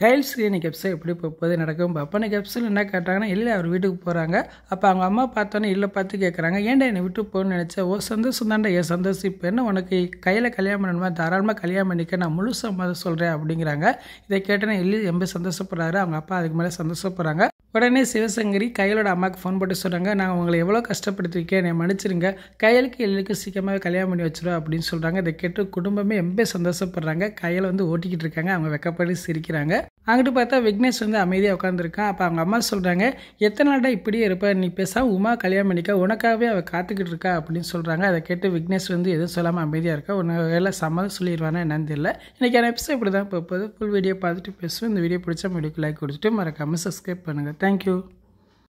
Kyle Srini எப்ஸை எப்படி போது நடக்கும் பப்பனுக்கு எப்ஸில் என்ன கேட்டாங்கன்னா இல்லை அவர் வீட்டுக்கு போகிறாங்க அப்போ அவங்க அம்மா பார்த்தோன்னே இல்லை பார்த்து கேட்குறாங்க ஏன்டா என்னை விட்டு போகணும்னு நினச்சா ஓ சந்தோஷம் தாண்டா ஏன் சந்தோஷம் இப்போ என்ன உனக்கு கையில் கல்யாணம் பண்ணணுமா தாராளமாக கல்யாணம் பண்ணிக்க நான் முழுசாக சம்மதம் சொல்கிறேன் அப்படிங்கிறாங்க இதை கேட்டேன்னா இல்லை ரொம்ப சந்தோஷப்படுறாரு அவங்க அப்பா அதுக்கு மேலே சந்தோஷப்படுறாங்க உடனே சிவசங்கரி கையலோட அம்மாவுக்கு ஃபோன் போட்டு சொல்கிறாங்க நான் உங்களை எவ்வளோ கஷ்டப்படுத்திருக்கேன் என்னை மன்னிச்சிருங்க கையலுக்கு எல்லுக்கு சீக்கிரமாக கல்யாணம் பண்ணி வச்சிடும் அப்படின்னு சொல்கிறாங்க இதை கேட்டு குடும்பமே ரொம்ப சந்தோஷப்படுறாங்க கையில் வந்து ஓட்டிக்கிட்டு இருக்காங்க அவங்க வெக்கப்படி சிரிக்கிறாங்க அங்கிட்டு பார்த்தா விக்னேஷ் வந்து அமைதியாக உட்காந்துருக்கான் அப்போ அவங்க அம்மா சொல்கிறாங்க எத்தனை நாடா இப்படியே இருப்ப நீ பேசாமல் உமா கல்யாணம் பண்ணிக்க உனக்காகவே அவள் காத்துக்கிட்டு இருக்கா அப்படின்னு சொல்கிறாங்க அதை கேட்டு விக்னேஷ் வந்து எதுவும் சொல்லாமல் அமைதியாக இருக்கா உனக்கு வேலை சம்மதம் சொல்லிடுவானா என்னன்னு தெரியல எனக்கு எனக்கு எபிசோட் இப்படி தான் இப்போ ஃபுல் வீடியோ பார்த்துட்டு பேசுவேன் இந்த வீடியோ பிடிச்சா முடிவுக்கு லைக் கொடுத்துட்டு மறக்காமல் சப்ஸ்கிரைப் பண்ணுங்கள் தேங்க்யூ